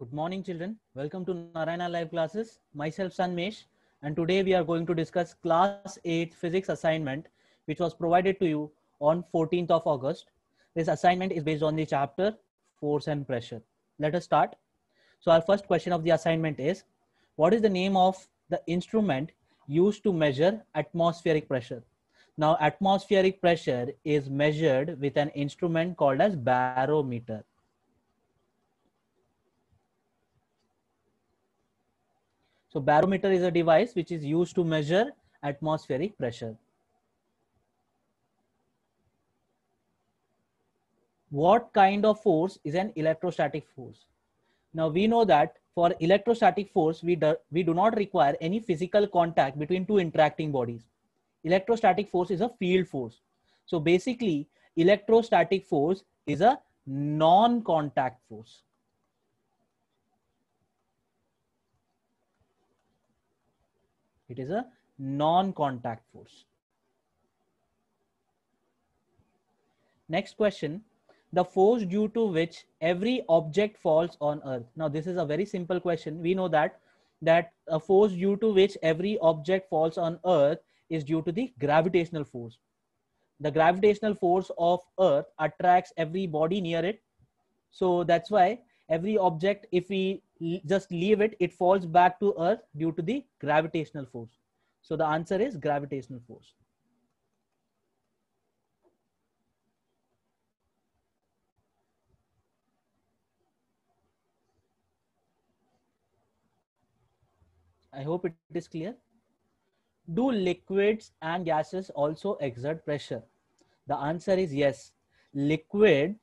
Good morning, children. Welcome to Narayana Live Classes. Myself, Sanmesh, and today we are going to discuss Class 8 Physics assignment, which was provided to you on 14th of August. This assignment is based on the chapter Force and Pressure. Let us start. So our first question of the assignment is, what is the name of the instrument used to measure atmospheric pressure? Now, atmospheric pressure is measured with an instrument called as barometer. So barometer is a device which is used to measure atmospheric pressure. What kind of force is an electrostatic force? Now we know that for electrostatic force, we do, we do not require any physical contact between two interacting bodies. Electrostatic force is a field force. So basically, electrostatic force is a non-contact force. It is a non-contact force. Next question, the force due to which every object falls on earth. Now this is a very simple question. We know that that a force due to which every object falls on earth is due to the gravitational force. The gravitational force of earth attracts every body near it. So that's why every object, if we just leave it, it falls back to earth due to the gravitational force. So the answer is gravitational force. I hope it is clear. Do liquids and gases also exert pressure? The answer is yes. Liquid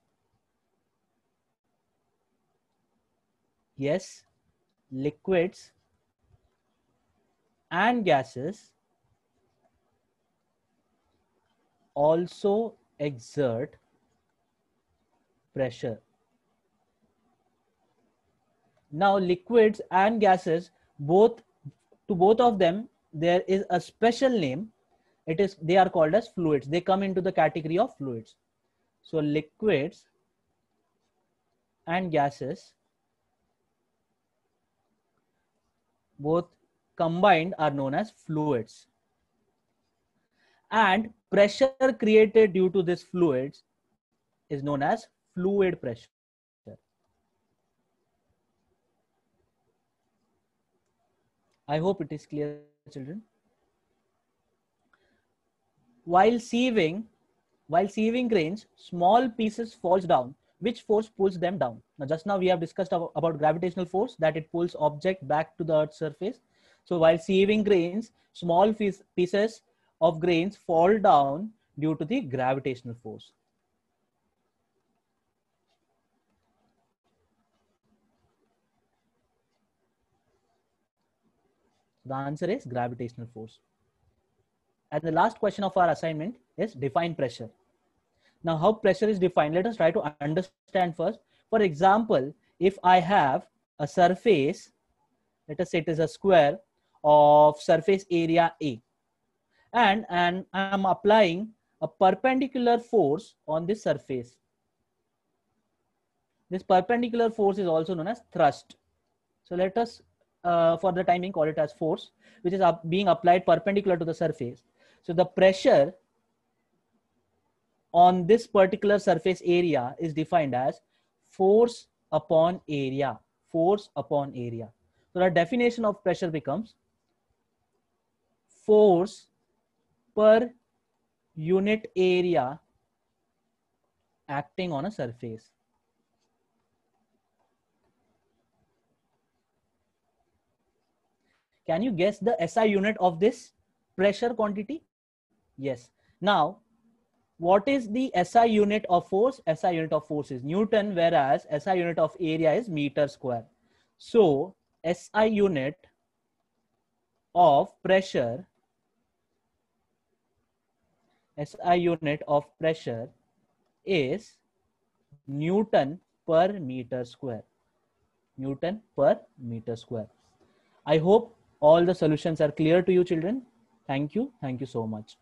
yes, liquids and gases also exert pressure. Now liquids and gases both to both of them there is a special name it is they are called as fluids they come into the category of fluids so liquids and gases both combined are known as fluids. And pressure created due to these fluids is known as fluid pressure. I hope it is clear, children. While sieving, while sieving grains, small pieces falls down which force pulls them down. Now, just now we have discussed about gravitational force that it pulls object back to the earth's surface. So while saving grains, small pieces of grains fall down due to the gravitational force. The answer is gravitational force. And the last question of our assignment is define pressure. Now, how pressure is defined, let us try to understand first. For example, if I have a surface, let us say it is a square of surface area A, and, and I'm applying a perpendicular force on this surface. This perpendicular force is also known as thrust. So let us, uh, for the time being call it as force, which is being applied perpendicular to the surface. So the pressure on this particular surface area is defined as force upon area force upon area so the definition of pressure becomes force per unit area acting on a surface can you guess the SI unit of this pressure quantity? Yes. Now, what is the SI unit of force? SI unit of force is Newton, whereas SI unit of area is meter square. So SI unit of pressure, SI unit of pressure is Newton per meter square. Newton per meter square. I hope all the solutions are clear to you children. Thank you. Thank you so much.